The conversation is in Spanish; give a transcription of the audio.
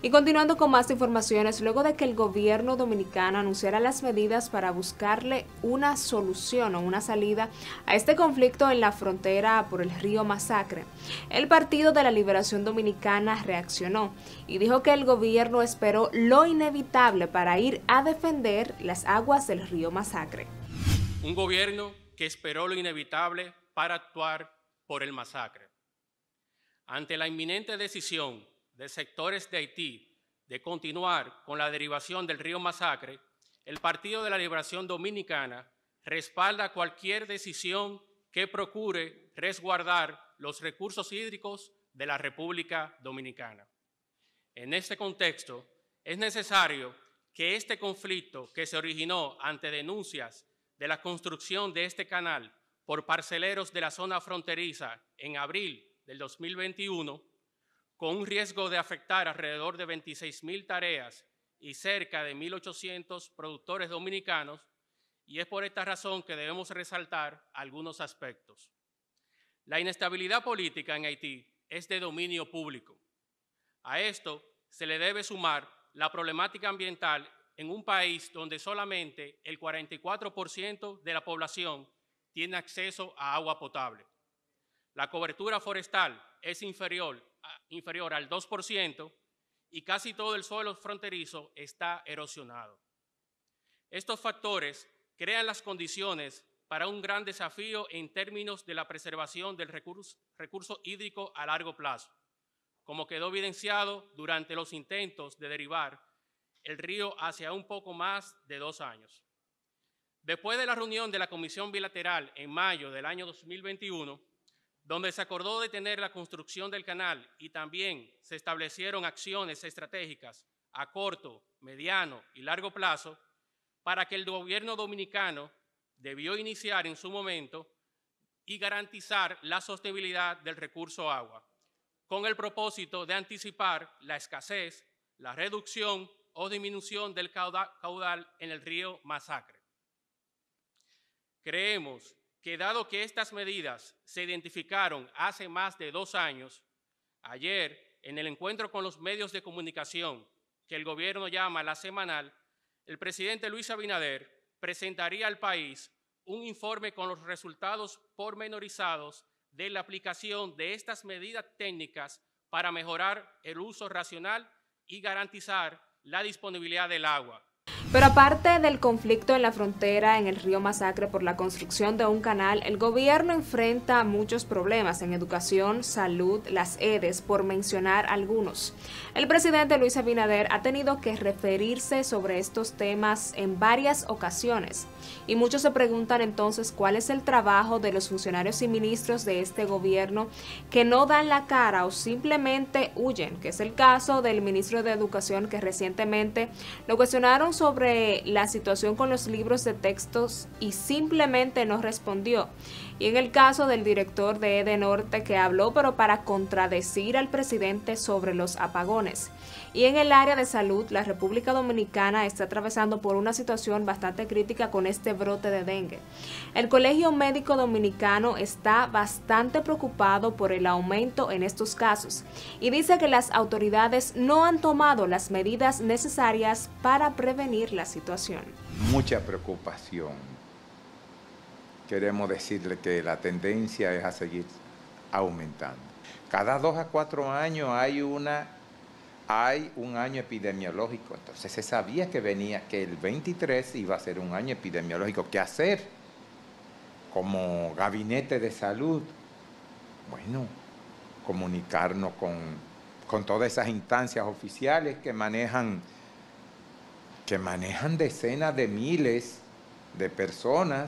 Y continuando con más informaciones, luego de que el gobierno dominicano anunciara las medidas para buscarle una solución o una salida a este conflicto en la frontera por el río Masacre, el Partido de la Liberación Dominicana reaccionó y dijo que el gobierno esperó lo inevitable para ir a defender las aguas del río Masacre. Un gobierno que esperó lo inevitable para actuar por el masacre. Ante la inminente decisión de sectores de Haití de continuar con la derivación del río Masacre, el Partido de la Liberación Dominicana respalda cualquier decisión que procure resguardar los recursos hídricos de la República Dominicana. En este contexto, es necesario que este conflicto que se originó ante denuncias de la construcción de este canal por parceleros de la zona fronteriza en abril del 2021 con un riesgo de afectar alrededor de 26 mil tareas y cerca de 1.800 productores dominicanos, y es por esta razón que debemos resaltar algunos aspectos. La inestabilidad política en Haití es de dominio público. A esto se le debe sumar la problemática ambiental en un país donde solamente el 44% de la población tiene acceso a agua potable. La cobertura forestal es inferior inferior al 2% y casi todo el suelo fronterizo está erosionado. Estos factores crean las condiciones para un gran desafío en términos de la preservación del recurso, hídrico a largo plazo, como quedó evidenciado durante los intentos de derivar el río hacia un poco más de dos años. Después de la reunión de la Comisión Bilateral en mayo del año 2021, donde se acordó detener la construcción del canal y también se establecieron acciones estratégicas a corto, mediano y largo plazo para que el gobierno dominicano debió iniciar en su momento y garantizar la sostenibilidad del recurso agua, con el propósito de anticipar la escasez, la reducción o disminución del caudal en el río Masacre. Creemos que dado que estas medidas se identificaron hace más de dos años, ayer en el encuentro con los medios de comunicación que el gobierno llama la semanal, el presidente Luis Abinader presentaría al país un informe con los resultados pormenorizados de la aplicación de estas medidas técnicas para mejorar el uso racional y garantizar la disponibilidad del agua. Pero aparte del conflicto en la frontera en el río Masacre por la construcción de un canal, el gobierno enfrenta muchos problemas en educación, salud, las EDES, por mencionar algunos. El presidente Luis Abinader ha tenido que referirse sobre estos temas en varias ocasiones y muchos se preguntan entonces cuál es el trabajo de los funcionarios y ministros de este gobierno que no dan la cara o simplemente huyen, que es el caso del ministro de Educación que recientemente lo cuestionaron sobre la situación con los libros de textos y simplemente no respondió. Y en el caso del director de EDENORTE que habló pero para contradecir al presidente sobre los apagones. Y en el área de salud, la República Dominicana está atravesando por una situación bastante crítica con este brote de dengue. El Colegio Médico Dominicano está bastante preocupado por el aumento en estos casos y dice que las autoridades no han tomado las medidas necesarias para prevenir la situación. Mucha preocupación. Queremos decirle que la tendencia es a seguir aumentando. Cada dos a cuatro años hay una hay un año epidemiológico. Entonces se sabía que venía, que el 23 iba a ser un año epidemiológico. ¿Qué hacer? Como gabinete de salud, bueno, comunicarnos con, con todas esas instancias oficiales que manejan que manejan decenas de miles de personas